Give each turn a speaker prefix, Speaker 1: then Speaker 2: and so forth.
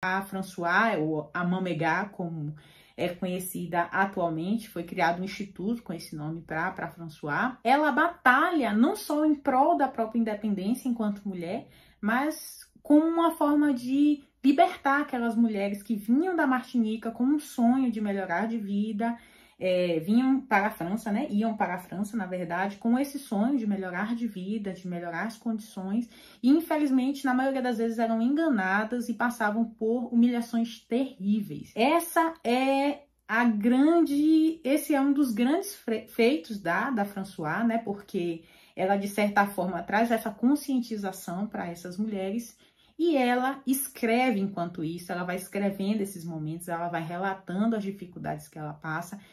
Speaker 1: A François, ou a Mamegá, como é conhecida atualmente, foi criado um instituto com esse nome para François. Ela batalha não só em prol da própria independência enquanto mulher, mas como uma forma de libertar aquelas mulheres que vinham da Martinica com um sonho de melhorar de vida é, vinham para a França, né? Iam para a França, na verdade, com esse sonho de melhorar de vida, de melhorar as condições, e infelizmente, na maioria das vezes, eram enganadas e passavam por humilhações
Speaker 2: terríveis.
Speaker 1: Essa é a grande. Esse é um dos grandes feitos da, da François, né? Porque ela, de certa forma, traz essa conscientização para essas mulheres e ela escreve enquanto isso, ela vai escrevendo esses momentos, ela vai relatando as dificuldades que ela passa,